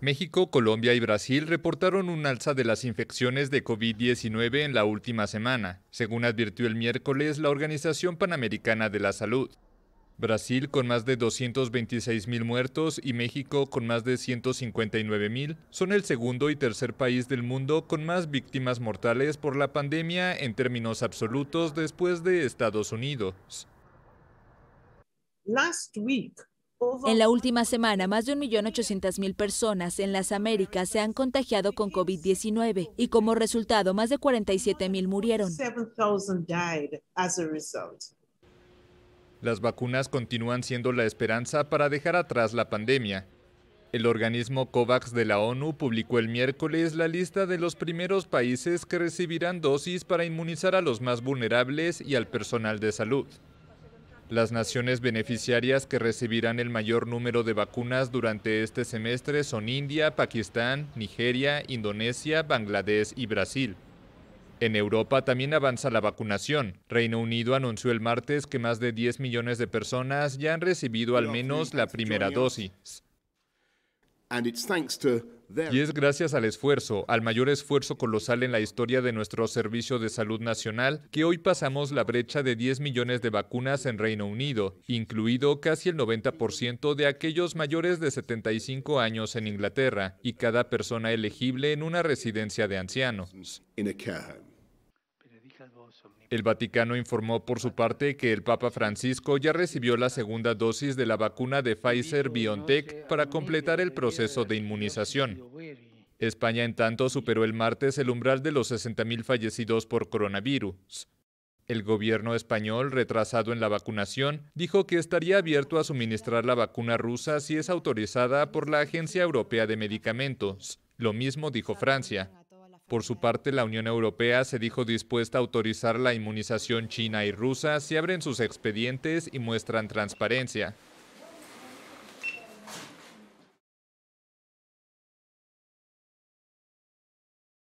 México, Colombia y Brasil reportaron un alza de las infecciones de COVID-19 en la última semana, según advirtió el miércoles la Organización Panamericana de la Salud. Brasil, con más de 226.000 muertos, y México, con más de 159.000, son el segundo y tercer país del mundo con más víctimas mortales por la pandemia en términos absolutos después de Estados Unidos. Last week, en la última semana, más de 1.800.000 personas en las Américas se han contagiado con COVID-19 y como resultado, más de 47.000 murieron. Las vacunas continúan siendo la esperanza para dejar atrás la pandemia. El organismo COVAX de la ONU publicó el miércoles la lista de los primeros países que recibirán dosis para inmunizar a los más vulnerables y al personal de salud. Las naciones beneficiarias que recibirán el mayor número de vacunas durante este semestre son India, Pakistán, Nigeria, Indonesia, Bangladesh y Brasil. En Europa también avanza la vacunación. Reino Unido anunció el martes que más de 10 millones de personas ya han recibido al menos la primera dosis. Y es gracias al esfuerzo, al mayor esfuerzo colosal en la historia de nuestro Servicio de Salud Nacional, que hoy pasamos la brecha de 10 millones de vacunas en Reino Unido, incluido casi el 90% de aquellos mayores de 75 años en Inglaterra y cada persona elegible en una residencia de ancianos. El Vaticano informó por su parte que el Papa Francisco ya recibió la segunda dosis de la vacuna de Pfizer BioNTech para completar el proceso de inmunización. España, en tanto, superó el martes el umbral de los 60.000 fallecidos por coronavirus. El gobierno español, retrasado en la vacunación, dijo que estaría abierto a suministrar la vacuna rusa si es autorizada por la Agencia Europea de Medicamentos. Lo mismo dijo Francia. Por su parte, la Unión Europea se dijo dispuesta a autorizar la inmunización china y rusa si abren sus expedientes y muestran transparencia.